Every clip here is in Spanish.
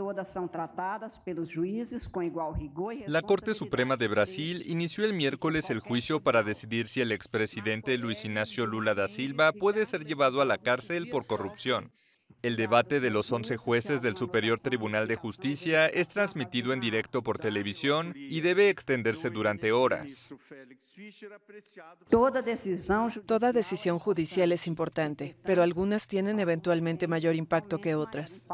Todas son tratadas igual rigor. E la Corte Suprema de Brasil inició el miércoles el juicio para decidir si el expresidente Luis Ignacio Lula da Silva puede ser llevado a la cárcel por corrupción. El debate de los 11 jueces del Superior Tribunal de Justicia es transmitido en directo por televisión y debe extenderse durante horas. Toda decisión judicial es importante, pero algunas tienen eventualmente mayor impacto que otras.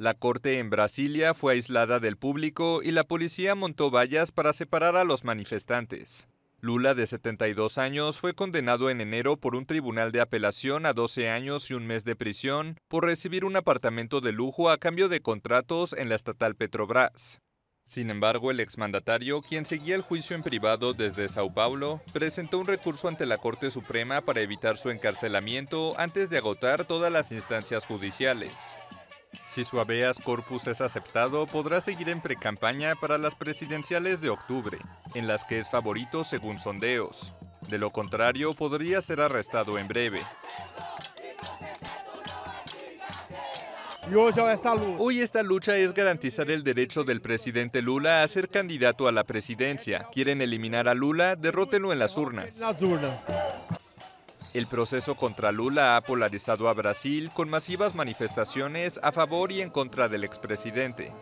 La corte en Brasilia fue aislada del público y la policía montó vallas para separar a los manifestantes. Lula, de 72 años, fue condenado en enero por un tribunal de apelación a 12 años y un mes de prisión por recibir un apartamento de lujo a cambio de contratos en la estatal Petrobras. Sin embargo, el exmandatario, quien seguía el juicio en privado desde Sao Paulo, presentó un recurso ante la Corte Suprema para evitar su encarcelamiento antes de agotar todas las instancias judiciales. Si su habeas corpus es aceptado, podrá seguir en precampaña para las presidenciales de octubre, en las que es favorito según sondeos. De lo contrario, podría ser arrestado en breve. Hoy esta lucha es garantizar el derecho del presidente Lula a ser candidato a la presidencia. Quieren eliminar a Lula, derrótenlo en las urnas. El proceso contra Lula ha polarizado a Brasil con masivas manifestaciones a favor y en contra del expresidente.